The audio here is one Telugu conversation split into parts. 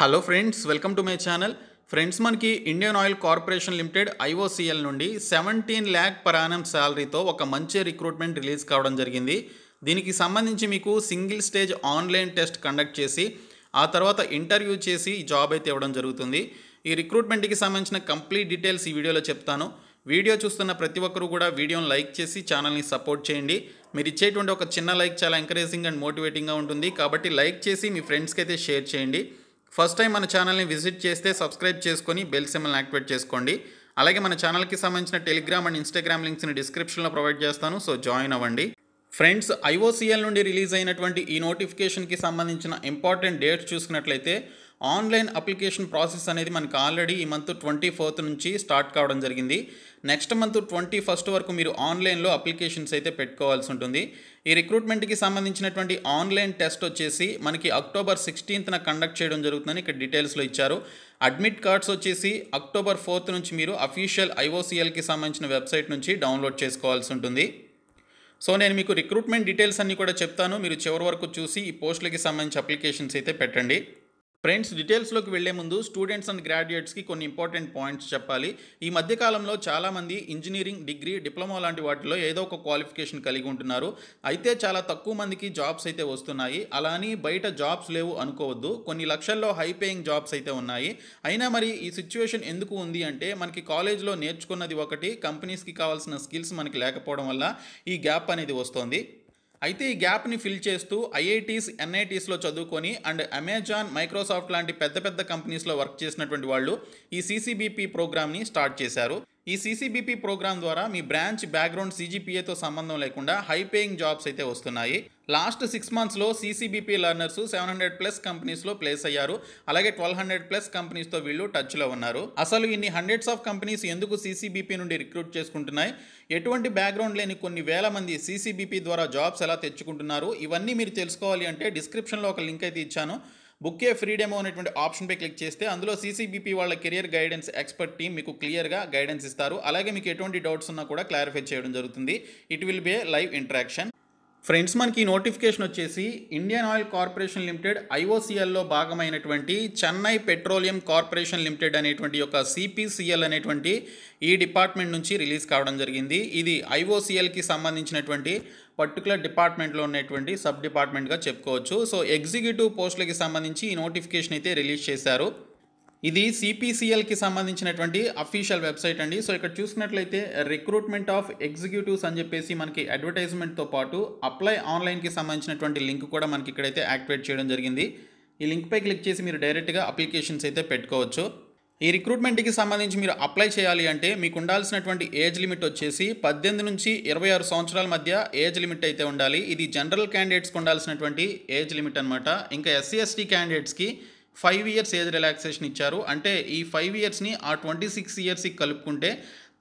hello friends welcome to my channel friends మనకి Indian oil corporation limited IOCL నుండి సెవెంటీన్ ల్యాక్ పరానం శాలరీతో ఒక మంచి రిక్రూట్మెంట్ రిలీజ్ కావడం జరిగింది దీనికి సంబంధించి మీకు single stage online test conduct చేసి ఆ తర్వాత ఇంటర్వ్యూ చేసి జాబ్ అయితే ఇవ్వడం జరుగుతుంది ఈ రిక్రూట్మెంట్కి సంబంధించిన కంప్లీట్ డీటెయిల్స్ ఈ వీడియోలో చెప్తాను వీడియో చూస్తున్న ప్రతి ఒక్కరూ కూడా వీడియోని లైక్ చేసి ఛానల్ని సపోర్ట్ చేయండి మీరు ఇచ్చేటువంటి ఒక చిన్న లైక్ చాలా ఎంకరేజింగ్ అండ్ మోటివేటింగ్గా ఉంటుంది కాబట్టి లైక్ చేసి మీ ఫ్రెండ్స్కి అయితే షేర్ చేయండి ఫస్ట్ టైం మన ఛానల్ని విజిట్ చేస్తే సబ్స్క్రైబ్ చేసుకొని బెల్ సిమ్మల్ని యాక్టివేట్ చేసుకోండి అలాగే మన ఛానల్కి సంబంధించిన టెలిగ్రామ్ అండ్ ఇన్స్టాగ్రామ్ లింక్స్ని డిస్క్రిప్షన్లో ప్రొవైడ్ చేస్తాను సో జాయిన్ అవ్వండి ఫ్రెండ్స్ ఐఓసీఎల్ నుండి రిలీజ్ అయినటువంటి ఈ నోటిఫికేషన్కి సంబంధించిన ఇంపార్టెంట్ డేట్స్ చూసుకున్నట్లయితే ఆన్లైన్ అప్లికేషన్ ప్రాసెస్ అనేది మనకి ఆల్రెడీ ఈ మంత్ ట్వంటీ ఫోర్త్ నుంచి స్టార్ట్ కావడం జరిగింది నెక్స్ట్ మంత్ ట్వంటీ ఫస్ట్ వరకు మీరు ఆన్లైన్లో అప్లికేషన్స్ అయితే పెట్టుకోవాల్సి ఉంటుంది ఈ రిక్రూట్మెంట్కి సంబంధించినటువంటి ఆన్లైన్ టెస్ట్ వచ్చేసి మనకి అక్టోబర్ సిక్స్టీన్త్న కండక్ట్ చేయడం జరుగుతుందని ఇక్కడ డీటెయిల్స్లో ఇచ్చారు అడ్మిట్ కార్డ్స్ వచ్చేసి అక్టోబర్ ఫోర్త్ నుంచి మీరు అఫీషియల్ ఐఓసీఎల్కి సంబంధించిన వెబ్సైట్ నుంచి డౌన్లోడ్ చేసుకోవాల్సి ఉంటుంది సో నేను మీకు రిక్రూట్మెంట్ డీటెయిల్స్ అన్నీ కూడా చెప్తాను మీరు చివరి వరకు చూసి ఈ పోస్టులకి సంబంధించి అప్లికేషన్స్ అయితే పెట్టండి ఫ్రెండ్స్ డీటెయిల్స్లోకి వెళ్లే ముందు స్టూడెంట్స్ అండ్ గ్రాడ్యుయేట్స్కి కొన్ని ఇంపార్టెంట్ పాయింట్స్ చెప్పాలి ఈ మధ్యకాలంలో చాలామంది ఇంజనీరింగ్ డిగ్రీ డిప్లొమా లాంటి వాటిలో ఏదో ఒక క్వాలిఫికేషన్ కలిగి ఉంటున్నారు అయితే చాలా తక్కువ మందికి జాబ్స్ అయితే వస్తున్నాయి అలా అని బయట జాబ్స్ లేవు అనుకోవద్దు కొన్ని లక్షల్లో హై పేయింగ్ జాబ్స్ అయితే ఉన్నాయి అయినా మరి ఈ సిచ్యువేషన్ ఎందుకు ఉంది అంటే మనకి కాలేజ్లో నేర్చుకున్నది ఒకటి కంపెనీస్కి కావాల్సిన స్కిల్స్ మనకి లేకపోవడం వల్ల ఈ గ్యాప్ అనేది వస్తుంది అయితే ఈ గ్యాప్ని ఫిల్ చేస్తూ ఐఐటీస్ ఎన్ఐటీస్లో చదువుకొని అండ్ అమెజాన్ మైక్రోసాఫ్ట్ లాంటి పెద్ద పెద్ద కంపెనీస్లో వర్క్ చేసినటువంటి వాళ్ళు ఈ సీసీబీపీ ప్రోగ్రామ్ని స్టార్ట్ చేశారు ఈ సీసీబీపీ ప్రోగ్రాం ద్వారా మీ బ్రాంచ్ బ్యాక్గ్రౌండ్ సీజీపీఏతో సంబంధం లేకుండా హై పేయింగ్ జాబ్స్ అయితే వస్తున్నాయి లాస్ట్ సిక్స్ మంత్స్లో CCBP learners seven hundred plus కంపెనీస్లో ప్లేస్ అయ్యారు అలాగే ట్వెల్వ్ హండ్రెడ్ ప్లస్ కంపెనీస్తో వీళ్ళు టచ్లో ఉన్నారు అసలు ఇన్ని హండ్రెడ్స్ ఆఫ్ కంపెనీస్ ఎందుకు సీసీబీపీ నుండి రిక్రూట్ చేసుకుంటున్నాయి ఎటువంటి బ్యాక్గ్రౌండ్ లేని కొన్ని వేల మంది సీసీబీపీ ద్వారా జాబ్స్ ఎలా తెచ్చుకుంటున్నారు ఇవన్నీ మీరు తెలుసుకోవాలి అంటే డిస్క్రిప్షన్లో ఒక లింక్ అయితే ఇచ్చాను బుక్కే ఫ్రీడమ్ అనేటువంటి ఆప్షన్పై క్లిక్ చేస్తే అందులో సీసీబీపీ వాళ్ళ కెరియర్ గైడెన్స్ ఎక్స్పర్ట్ టీం మీకు క్లియర్గా గైడెన్స్ ఇస్తారు అలాగే మీకు ఎటువంటి డౌట్స్ ఉన్నా కూడా క్లారిఫై చేయడం జరుగుతుంది it will be a live interaction friends మనకి నోటిఫికేషన్ వచ్చేసి ఇండియన్ ఆయిల్ కార్పొరేషన్ లిమిటెడ్ ఐఓసీఎల్లో భాగమైనటువంటి చెన్నై పెట్రోలియం కార్పొరేషన్ లిమిటెడ్ అనేటువంటి యొక్క సిపిసిఎల్ అనేటువంటి ఈ డిపార్ట్మెంట్ నుంచి రిలీజ్ కావడం జరిగింది ఇది ఐఓసీఎల్కి సంబంధించినటువంటి పర్టికులర్ డిపార్ట్మెంట్లో ఉన్నటువంటి సబ్ డిపార్ట్మెంట్గా చెప్పుకోవచ్చు సో ఎగ్జిక్యూటివ్ పోస్టులకి సంబంధించి ఈ నోటిఫికేషన్ అయితే రిలీజ్ చేశారు ఇది సిపిసిఎల్కి సంబంధించినటువంటి అఫీషియల్ వెబ్సైట్ అండి సో ఇక్కడ చూసినట్లయితే రిక్రూట్మెంట్ ఆఫ్ ఎగ్జిక్యూటివ్స్ అని చెప్పేసి మనకి అడ్వర్టైజ్మెంట్తో పాటు అప్లై ఆన్లైన్కి సంబంధించినటువంటి లింక్ కూడా మనకి ఇక్కడైతే యాక్టివేట్ చేయడం జరిగింది ఈ లింక్పై క్లిక్ చేసి మీరు డైరెక్ట్గా అప్లికేషన్స్ అయితే పెట్టుకోవచ్చు ఈ రిక్రూట్మెంట్కి సంబంధించి మీరు అప్లై చేయాలి అంటే మీకు ఉండాల్సినటువంటి ఏజ్ లిమిట్ వచ్చేసి పద్దెనిమిది నుంచి ఇరవై ఆరు సంవత్సరాల మధ్య ఏజ్ లిమిట్ అయితే ఉండాలి ఇది జనరల్ క్యాండిడేట్స్కి ఉండాల్సినటువంటి ఏజ్ లిమిట్ అనమాట ఇంకా ఎస్సీ ఎస్టీ క్యాండిడేట్స్కి ఫైవ్ ఇయర్స్ ఏజ్ రిలాక్సేషన్ ఇచ్చారు అంటే ఈ ఫైవ్ ఇయర్స్ని ఆ ట్వంటీ సిక్స్ ఇయర్స్కి కలుపుకుంటే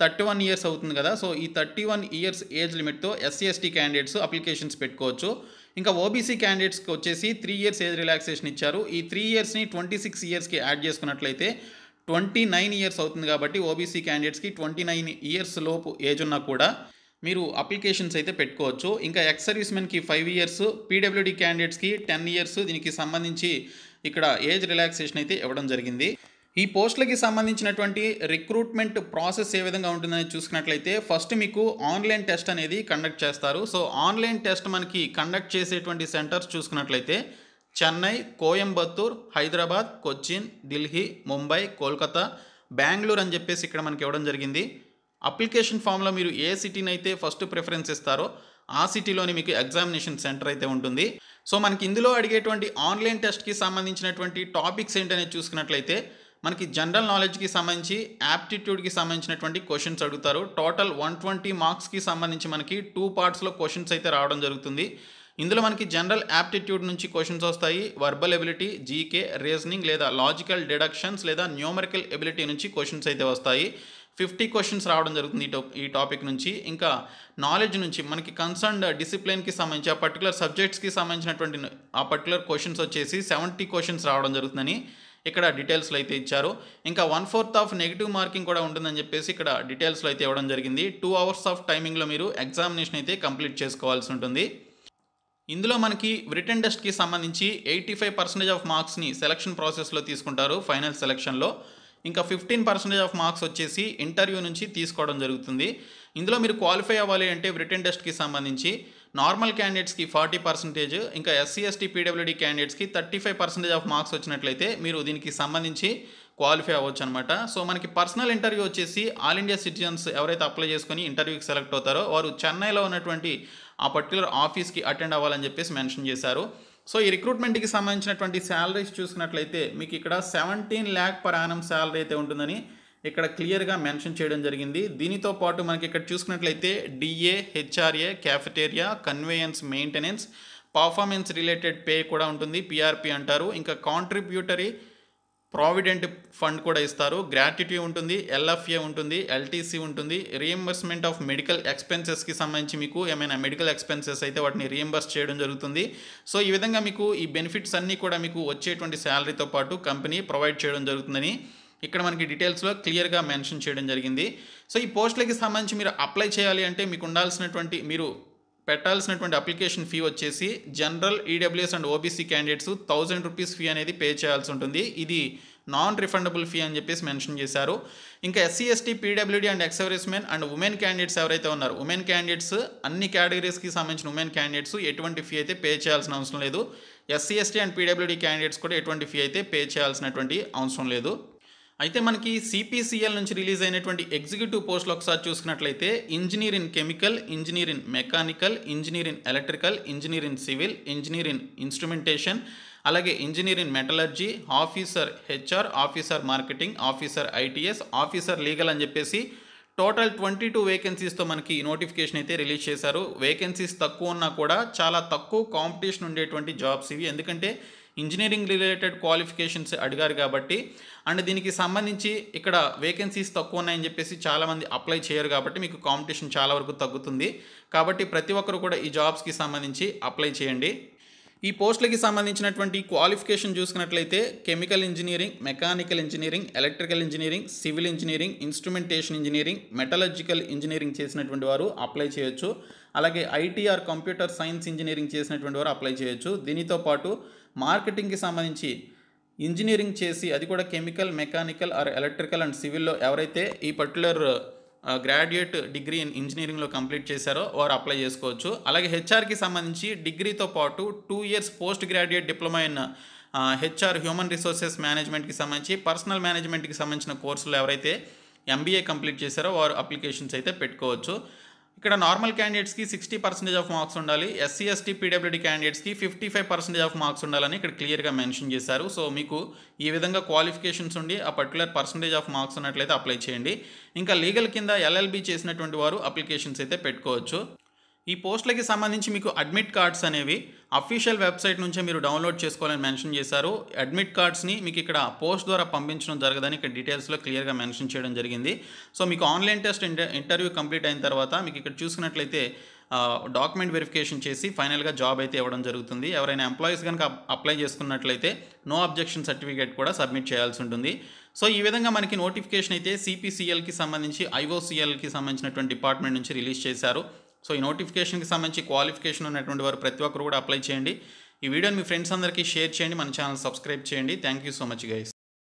థర్టీ వన్ ఇయర్స్ అవుతుంది కదా సో ఈ థర్టీ వన్ ఇయర్స్ ఏజ్ లిమిట్తో ఎస్సీ ఎస్టీ క్యాండిడేట్స్ అప్లికేషన్స్ పెట్టుకోవచ్చు ఇంకా ఓబీసీ క్యాండిడేట్స్కి వచ్చేసి త్రీ ఇయర్స్ ఏజ్ రిలాక్సేషన్ ఇచ్చారు ఈ త్రీ ఇయర్స్ని ట్వంటీ సిక్స్ ఇయర్స్కి యాడ్ చేసుకున్నట్లయితే ట్వంటీ నైన్ ఇయర్స్ అవుతుంది కాబట్టి ఓబీసీ క్యాండిడేట్స్కి ట్వంటీ నైన్ ఇయర్స్ లోపు ఏజ్ ఉన్నా కూడా మీరు అప్లికేషన్స్ అయితే పెట్టుకోవచ్చు ఇంకా ఎక్స్ సర్వీస్మెన్కి ఫైవ్ ఇయర్స్ పీడబ్ల్యూడి క్యాండిడేట్స్కి టెన్ ఇయర్స్ దీనికి సంబంధించి ఇక్కడ ఏజ్ రిలాక్సేషన్ అయితే ఇవ్వడం జరిగింది ఈ పోస్టులకి సంబంధించినటువంటి రిక్రూట్మెంట్ ప్రాసెస్ ఏ విధంగా ఉంటుందని చూసుకున్నట్లయితే ఫస్ట్ మీకు ఆన్లైన్ టెస్ట్ అనేది కండక్ట్ చేస్తారు సో ఆన్లైన్ టెస్ట్ మనకి కండక్ట్ చేసేటువంటి సెంటర్స్ చూసుకున్నట్లయితే చెన్నై కోయంబత్తూర్ హైదరాబాద్ కొచ్చిన్ ఢిల్లీ ముంబై కోల్కతా బెంగళూరు అని చెప్పేసి ఇక్కడ మనకి ఇవ్వడం జరిగింది అప్లికేషన్ ఫామ్లో మీరు ఏ సిటీని అయితే ఫస్ట్ ప్రిఫరెన్స్ ఇస్తారో ఆ సిటీలోని మీకు ఎగ్జామినేషన్ సెంటర్ అయితే ఉంటుంది సో మనకి ఇందులో అడిగేటువంటి ఆన్లైన్ టెస్ట్కి సంబంధించినటువంటి టాపిక్స్ ఏంటనేది చూసుకున్నట్లయితే మనకి జనరల్ నాలెడ్జ్కి సంబంధించి యాప్టిట్యూడ్కి సంబంధించినటువంటి క్వశ్చన్స్ అడుగుతారు టోటల్ వన్ ట్వంటీ మార్క్స్కి సంబంధించి మనకి టూ పార్ట్స్లో క్వశ్చన్స్ అయితే రావడం జరుగుతుంది ఇందులో మనకి జనరల్ యాప్టిట్యూడ్ నుంచి క్వశ్చన్స్ వస్తాయి వర్బల్ ఎబిలిటీ జీకే రీజనింగ్ లేదా లాజికల్ డిడక్షన్స్ లేదా న్యూమరికల్ ఎబిలిటీ నుంచి క్వశ్చన్స్ అయితే వస్తాయి ఫిఫ్టీ క్వశ్చన్స్ రావడం జరుగుతుంది ఈ ఈ టాపిక్ నుంచి ఇంకా నాలెడ్జ్ నుంచి మనకి కన్సర్న్డ్ డిసిప్లిన్కి సంబంధించి ఆ పర్టికులర్ సబ్జెక్ట్స్కి సంబంధించినటువంటి ఆ పర్టికులర్ క్వశ్చన్స్ వచ్చేసి సెవెంటీ క్వశ్చన్స్ రావడం జరుగుతుందని ఇక్కడ డీటెయిల్స్లో అయితే ఇచ్చారు ఇంకా one fourth of negative marking కూడా ఉంటుందని చెప్పేసి ఇక్కడ డీటెయిల్స్లో అయితే ఇవ్వడం జరిగింది టూ అవర్స్ ఆఫ్ టైమింగ్లో మీరు ఎగ్జామినేషన్ అయితే కంప్లీట్ చేసుకోవాల్సి ఉంటుంది ఇందులో మనకి రిటర్న్ టెస్ట్కి సంబంధించి ఎయిటీ ఫైవ్ పర్సెంటేజ్ ఆఫ్ మార్క్స్ని సెలక్షన్ ప్రాసెస్లో తీసుకుంటారు ఫైనల్ సెలక్షన్లో ఇంకా ఫిఫ్టీన్ పర్సెంటేజ్ ఆఫ్ మార్క్స్ వచ్చేసి ఇంటర్వ్యూ నుంచి తీసుకోవడం జరుగుతుంది ఇందులో మీరు క్వాలిఫై అవ్వాలి అంటే రిటర్న్ టెస్ట్కి సంబంధించి నార్మల్ క్యాండిడేట్స్కి ఫార్టీ పర్సెంటేజ్ ఇంకా ఎస్సీ ఎస్టీ పీడబ్ల్యూడీ క్యాండిడేట్స్కి thirty five percentage of marks వచ్చినట్లయితే మీరు దీనికి సంబంధించి క్వాలిఫై అవ్వచ్చు అనమాట సో మనకి పర్సనల్ ఇంటర్వ్యూ వచ్చేసి ఆల్ ఇండియా సిటిజన్స్ ఎవరైతే అప్లై చేసుకొని ఇంటర్వ్యూకి సెలెక్ట్ అవుతారో వారు చెన్నైలో ఉన్నటువంటి ఆ పర్టికులర్ ఆఫీస్కి అటెండ్ అవ్వాలని చెప్పేసి మెన్షన్ చేశారు సో ఈ రిక్రూట్మెంట్కి సంబంధించినటువంటి శాలరీస్ చూసుకున్నట్లయితే మీకు ఇక్కడ seventeen lakh per annum salary అయితే ఉంటుందని ఇక్కడ క్లియర్గా మెన్షన్ చేయడం జరిగింది దీనితో పాటు మనకి ఇక్కడ చూసుకున్నట్లయితే DA HRA cafeteria conveyance maintenance performance related pay కూడా ఉంటుంది పిఆర్పి అంటారు ఇంకా కాంట్రిబ్యూటరీ ప్రావిడెంట్ ఫండ్ కూడా ఇస్తారు గ్రాట్యుటీ ఉంటుంది ఎల్ఎఫ్ఏ ఉంటుంది ఎల్టీసీ ఉంటుంది రీఎంబర్స్మెంట్ ఆఫ్ మెడికల్ ఎక్స్పెన్సెస్కి సంబంధించి మీకు ఏమైనా మెడికల్ ఎక్స్పెన్సెస్ అయితే వాటిని రీఎంబర్స్ చేయడం జరుగుతుంది సో ఈ విధంగా మీకు ఈ బెనిఫిట్స్ అన్నీ కూడా మీకు వచ్చేటువంటి శాలరీతో పాటు కంపెనీ ప్రొవైడ్ చేయడం జరుగుతుందని ఇక్కడ మనకి డీటెయిల్స్లో క్లియర్గా మెన్షన్ చేయడం జరిగింది సో ఈ పోస్టులకి సంబంధించి మీరు అప్లై చేయాలి అంటే మీకు ఉండాల్సినటువంటి మీరు పెట్టాల్సినటువంటి అప్లికేషన్ ఫీ వచ్చేసి general EWS e and OBC candidates thousand rupees fee అనేది పే చేయాల్సి ఉంటుంది ఇది నాన్ రిఫండబుల్ ఫీ అని చెప్పేసి మెన్షన్ చేశారు ఇంకా SC ST PWD and men and women candidates ఎవరైతే ఉన్నారు ఉమెన్ క్యాండిడేట్స్ అన్ని కేటగిరీస్కి సంబంధించిన ఉమెన్ క్యాండిడేట్స్ ఎటువంటి ఫీ అయితే పే చేయాల్సిన అవసరం లేదు SC ST and PWD candidates కూడా ఎటువంటి ఫీ అయితే పే చేయాల్సినటువంటి అవసరం లేదు అయితే మనకి సిపిసిఎల్ నుంచి రిలీజ్ అయినటువంటి ఎగ్జిక్యూటివ్ పోస్టులు ఒకసారి చూసుకున్నట్లయితే engineer in chemical engineer in mechanical engineer in electrical engineer in civil engineer in instrumentation అలాగే engineer in metallurgy officer HR officer marketing officer ITS officer legal అని చెప్పేసి టోటల్ ట్వంటీ టూ వేకెన్సీస్తో మనకి నోటిఫికేషన్ అయితే రిలీజ్ చేశారు వేకెన్సీస్ తక్కువ ఉన్నా కూడా చాలా తక్కువ కాంపిటీషన్ ఉండేటువంటి జాబ్స్ ఇవి ఎందుకంటే ఇంజనీరింగ్ రిలేటెడ్ క్వాలిఫికేషన్స్ అడిగారు కాబట్టి అండ్ దీనికి సంబంధించి ఇక్కడ వేకెన్సీస్ తక్కువ ఉన్నాయని చెప్పేసి చాలామంది అప్లై చేయరు కాబట్టి మీకు కాంపిటీషన్ చాలా వరకు తగ్గుతుంది కాబట్టి ప్రతి ఒక్కరు కూడా ఈ జాబ్స్కి సంబంధించి అప్లై చేయండి ఈ పోస్టులకి సంబంధించినటువంటి క్వాలిఫికేషన్ చూసుకున్నట్లయితే chemical engineering mechanical engineering electrical engineering civil engineering instrumentation engineering metallurgical engineering చేసినటువంటి వారు అప్లై చేయొచ్చు అలాగే ఐటీఆర్ కంప్యూటర్ సైన్స్ ఇంజనీరింగ్ చేసినటువంటి వారు అప్లై చేయొచ్చు దీనితో పాటు మార్కెటింగ్కి సంబంధించి ఇంజనీరింగ్ చేసి అది కూడా chemical mechanical or electrical and సివిల్లో ఎవరైతే ఈ పర్టికులర్ గ్రాడ్యుయేట్ డిగ్రీ ఇన్ ఇంజనీరింగ్లో కంప్లీట్ చేశారో వారు అప్లై చేసుకోవచ్చు అలాగే హెచ్ఆర్కి సంబంధించి డిగ్రీతో పాటు two years post graduate diploma అయిన హెచ్ఆర్ హ్యూమన్ రిసోర్సెస్ మేనేజ్మెంట్కి సంబంధించి పర్సనల్ మేనేజ్మెంట్కి సంబంధించిన కోర్సులు ఎవరైతే ఎంబీఏ కంప్లీట్ చేశారో వారు అప్లికేషన్స్ అయితే పెట్టుకోవచ్చు ఇక్కడ నార్మల్ క్యాండిడేట్స్కి సిక్స్టీ పర్సెంటేజ్ ఆఫ్ మార్క్స్ ఉండాలి ఎస్సీ ఎస్టీ పీడబ్ల్యూడీ క్యాండిడేట్స్కి fifty five percentage of marks ఉండాలని ఇక్కడ క్లియర్గా మెన్షన్ చేశారు సో మీకు ఈ విధంగా క్వాలిఫికేషన్స్ ఉండి ఆ పర్టికులర్ పర్సెంటేజ్ ఆఫ్ మార్క్స్ ఉన్నట్లయితే అప్లై చేయండి ఇంకా లీగల్ కింద ఎల్ఎల్బీ చేసినటువంటి వారు అప్లికేషన్స్ అయితే పెట్టుకోవచ్చు ఈ పోస్టులకి సంబంధించి మీకు అడ్మిట్ కార్డ్స్ అనేవి అఫీషియల్ వెబ్సైట్ నుంచే మీరు డౌన్లోడ్ చేసుకోవాలని మెన్షన్ చేశారు అడ్మిట్ కార్డ్స్ని మీకు ఇక్కడ పోస్ట్ ద్వారా పంపించడం జరగదని ఇక్కడ డీటెయిల్స్లో క్లియర్గా మెన్షన్ చేయడం జరిగింది సో మీకు ఆన్లైన్ టెస్ట్ ఇంటర్వ్యూ కంప్లీట్ అయిన తర్వాత మీకు ఇక్కడ చూసుకున్నట్లయితే డాక్యుమెంట్ వెరిఫికేషన్ చేసి ఫైనల్గా జాబ్ అయితే ఇవ్వడం జరుగుతుంది ఎవరైనా ఎంప్లాయీస్ కనుక అప్లై చేసుకున్నట్లయితే నో అబ్జెక్షన్ సర్టిఫికేట్ కూడా సబ్మిట్ చేయాల్సి ఉంటుంది సో ఈ విధంగా మనకి నోటిఫికేషన్ అయితే సిపిసిఎల్కి సంబంధించి ఐఓసిఎల్కి సంబంధించినటువంటి డిపార్ట్మెంట్ నుంచి రిలీజ్ చేశారు సో ఈ నోటిఫికేషన్కి సంబంధించి క్వాలిఫికేషన్ ఉన్నటువంటి వారు ప్రతి ఒక్కరు కూడా అప్లై చేయండి ఈ వీడియోని మీ ఫ్రెండ్స్ అందరికీ షేర్ చేయండి మన ఛానల్ సబ్స్క్రైబ్ చేయండి thank you so much guys